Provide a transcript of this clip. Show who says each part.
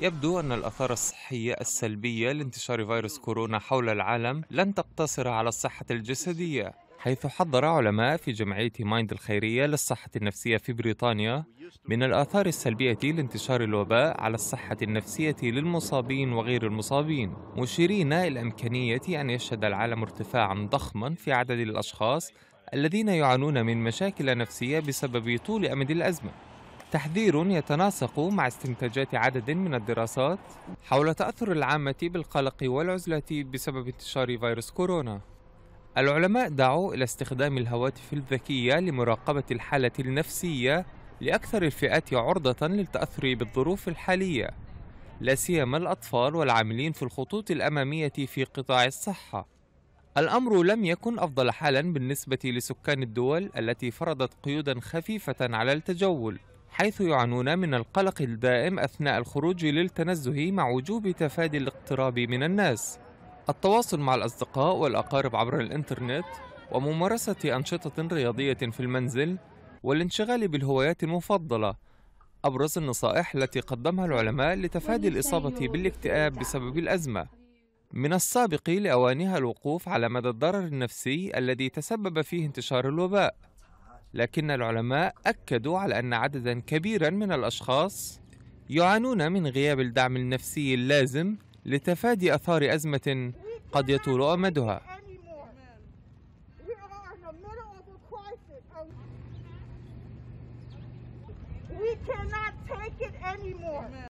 Speaker 1: يبدو أن الآثار الصحية السلبية لانتشار فيروس كورونا حول العالم لن تقتصر على الصحة الجسدية حيث حذر علماء في جمعية مايند الخيرية للصحة النفسية في بريطانيا من الآثار السلبية لانتشار الوباء على الصحة النفسية للمصابين وغير المصابين مشيرين إلى إمكانية أن يشهد العالم ارتفاعا ضخما في عدد الأشخاص الذين يعانون من مشاكل نفسية بسبب طول أمد الأزمة تحذير يتناسق مع استنتاجات عدد من الدراسات حول تأثر العامة بالقلق والعزلة بسبب انتشار فيروس كورونا. العلماء دعوا إلى استخدام الهواتف الذكية لمراقبة الحالة النفسية لأكثر الفئات عرضة للتأثر بالظروف الحالية، لا سيما الأطفال والعاملين في الخطوط الأمامية في قطاع الصحة. الأمر لم يكن أفضل حالا بالنسبة لسكان الدول التي فرضت قيودا خفيفة على التجول حيث يعانون من القلق الدائم أثناء الخروج للتنزه مع وجوب تفادي الاقتراب من الناس التواصل مع الأصدقاء والأقارب عبر الإنترنت وممارسة أنشطة رياضية في المنزل والانشغال بالهوايات المفضلة أبرز النصائح التي قدمها العلماء لتفادي الإصابة بالاكتئاب بسبب الأزمة من السابق لأوانها الوقوف على مدى الضرر النفسي الذي تسبب فيه انتشار الوباء لكن العلماء أكدوا على أن عددا كبيرا من الأشخاص يعانون من غياب الدعم النفسي اللازم لتفادي آثار أزمة قد يطول أمدها We cannot take it anymore.